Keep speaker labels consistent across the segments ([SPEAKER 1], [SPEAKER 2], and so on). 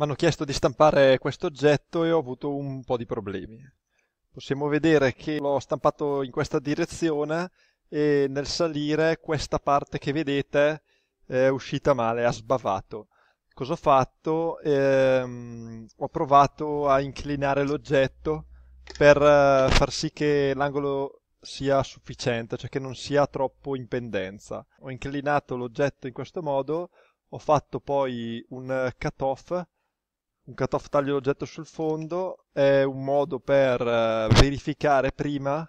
[SPEAKER 1] mi hanno chiesto di stampare questo oggetto e ho avuto un po' di problemi. Possiamo vedere che l'ho stampato in questa direzione e nel salire questa parte che vedete è uscita male, ha sbavato. Cosa ho fatto? Ehm, ho provato a inclinare l'oggetto per eh, far sì che l'angolo sia sufficiente, cioè che non sia troppo in pendenza. Ho inclinato l'oggetto in questo modo, ho fatto poi un eh, cut off un cutoff taglio l'oggetto sul fondo è un modo per eh, verificare prima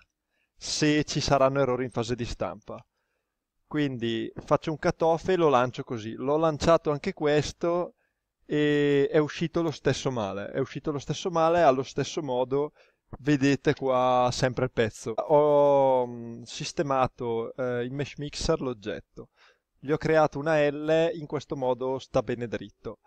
[SPEAKER 1] se ci saranno errori in fase di stampa. Quindi faccio un cutoff e lo lancio così. L'ho lanciato anche questo e è uscito lo stesso male. È uscito lo stesso male allo stesso modo. Vedete qua sempre il pezzo. Ho mm, sistemato eh, in mesh mixer l'oggetto. Gli ho creato una L, in questo modo sta bene dritto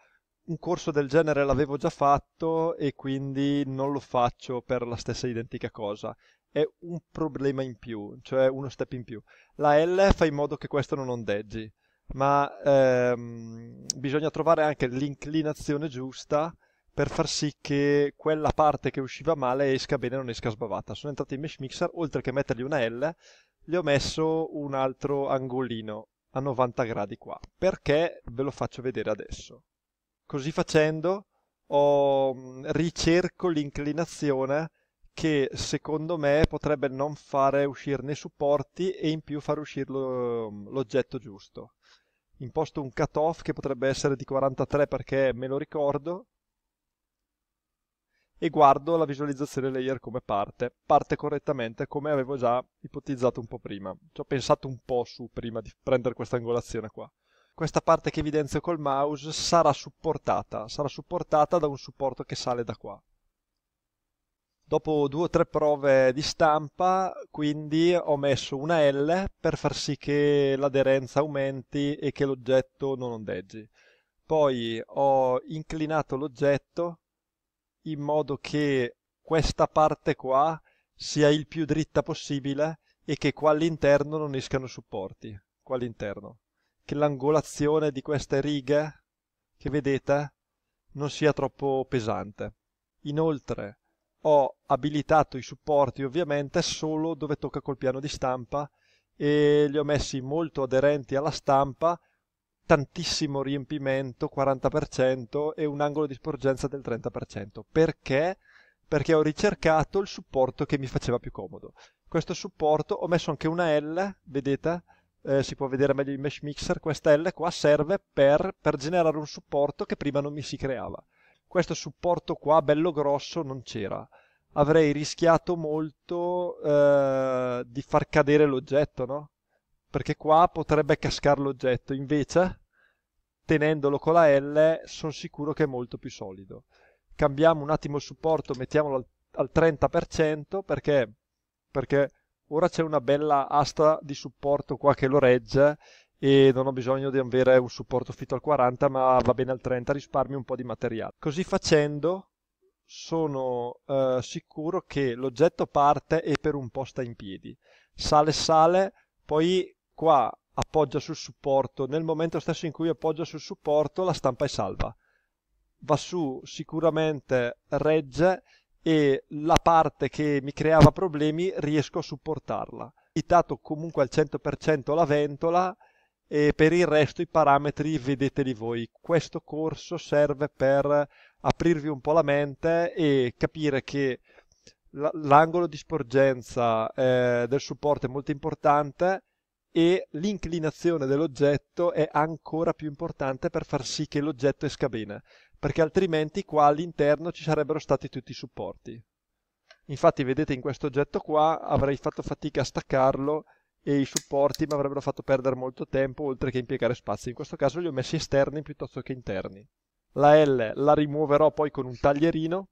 [SPEAKER 1] un corso del genere l'avevo già fatto e quindi non lo faccio per la stessa identica cosa. È un problema in più, cioè uno step in più. La L fa in modo che questo non ondeggi, ma ehm, bisogna trovare anche l'inclinazione giusta per far sì che quella parte che usciva male esca bene e non esca sbavata. Sono entrato in Mesh Mixer, oltre che mettergli una L, gli ho messo un altro angolino a 90 gradi qua, perché ve lo faccio vedere adesso. Così facendo ho, ricerco l'inclinazione che secondo me potrebbe non fare uscirne i supporti e in più far uscire l'oggetto giusto. Imposto un cutoff che potrebbe essere di 43 perché me lo ricordo e guardo la visualizzazione layer come parte. Parte correttamente come avevo già ipotizzato un po' prima. Ci ho pensato un po' su prima di prendere questa angolazione qua questa parte che evidenzio col mouse sarà supportata, sarà supportata da un supporto che sale da qua. Dopo due o tre prove di stampa, quindi ho messo una L per far sì che l'aderenza aumenti e che l'oggetto non ondeggi. Poi ho inclinato l'oggetto in modo che questa parte qua sia il più dritta possibile e che qua all'interno non escano supporti, qua all'interno che l'angolazione di queste righe che vedete non sia troppo pesante. Inoltre ho abilitato i supporti ovviamente solo dove tocca col piano di stampa e li ho messi molto aderenti alla stampa, tantissimo riempimento 40% e un angolo di sporgenza del 30%. Perché? Perché ho ricercato il supporto che mi faceva più comodo. Questo supporto ho messo anche una L, vedete? eh, si può vedere meglio in Mesh Mixer, questa L qua serve per, per generare un supporto che prima non mi si creava. Questo supporto qua, bello grosso, non c'era. Avrei rischiato molto eh, di far cadere l'oggetto, no? Perché qua potrebbe cascare l'oggetto, invece tenendolo con la L sono sicuro che è molto più solido. Cambiamo un attimo il supporto, mettiamolo al, al 30% perché, perché ora c'è una bella asta di supporto qua che lo regge e non ho bisogno di avere un supporto fitto al 40 ma va bene al 30 risparmio un po' di materiale così facendo sono eh, sicuro che l'oggetto parte e per un po' sta in piedi sale sale poi qua appoggia sul supporto nel momento stesso in cui appoggia sul supporto la stampa è salva va su sicuramente regge e la parte che mi creava problemi riesco a supportarla. Ho comunque al 100% la ventola e per il resto i parametri vedeteli voi. Questo corso serve per aprirvi un po' la mente e capire che l'angolo di sporgenza eh, del supporto è molto importante e l'inclinazione dell'oggetto è ancora più importante per far sì che l'oggetto esca bene perché altrimenti qua all'interno ci sarebbero stati tutti i supporti. Infatti vedete in questo oggetto qua avrei fatto fatica a staccarlo e i supporti mi avrebbero fatto perdere molto tempo oltre che impiegare spazio. In questo caso li ho messi esterni piuttosto che interni. La L la rimuoverò poi con un taglierino